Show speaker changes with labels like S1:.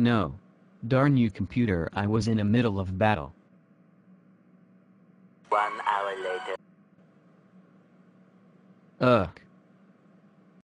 S1: No. Darn you computer I was in a middle of battle. One hour later. Ugh.